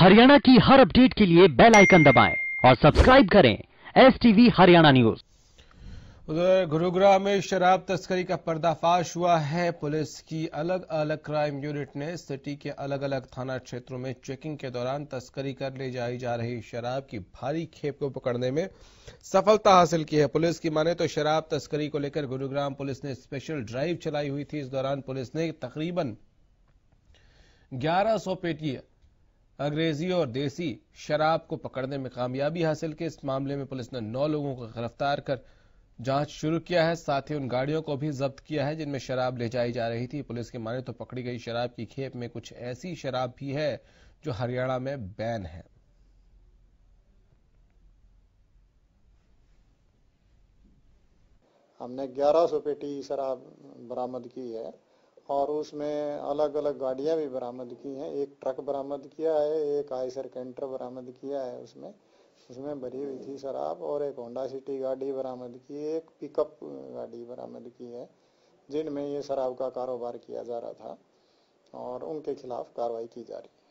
ہریانہ کی ہر اپ ڈیٹ کے لیے بیل دبائیں اور سبسکرائب کریں S T V Haryana news گروگرہ میں شراب تسکری کا پردہ فاش ہوا ہے پولیس کی الگ الگ کرائم یونٹ نے سٹی کے الگ الگ تھانہ کھیتوں میں چیکنگ کے دوران تسکری کر لے جائی جا رہی شراب کی بھاری کھیپ کو پکڑنے میں سفلتا حاصل کی ہے پولیس کی مانے تو شراب تسکری کو لے کر گروگرام پولیس نے اسپیشل ڈرائیو چلائی ہوئی تھی اس دوران پولیس نے تقریباً گیارہ سو پیٹ انگریزی اور دیسی شراب کو پکڑنے میں کامیابی حاصل کی نو لوگوں کو گرفتار کر جانچ شروع کیا ہے ساتھ ان گاڑیوں کو بھی ضبط کیا ہے جن میں شراب لے جائی جا رہی تھی پولیس کے مانے تو پکڑی گئی شراب کی کھیپ میں کچھ ایسی شراب بھی ہے جو ہریانہ میں بین ہے ہم نے گیارہ سو پیٹی شراب برامد کی ہے اور اس میں الگ الگ گاڑیاں بھی برامد کی ہیں ایک ٹرک برامد کیا ہے ایک آئی سرکینٹر برامد کیا ہے اس میں اس میں بھری ہوئی تھی شراب اور ایک ہونڈا سٹی گاڑی برامد کی ایک پک اپ گاڑی برامد کی ہے جن میں یہ شراب کا کاروبار کیا جا رہا تھا اور ان کے خلاف کاروائی کی جا رہی ہے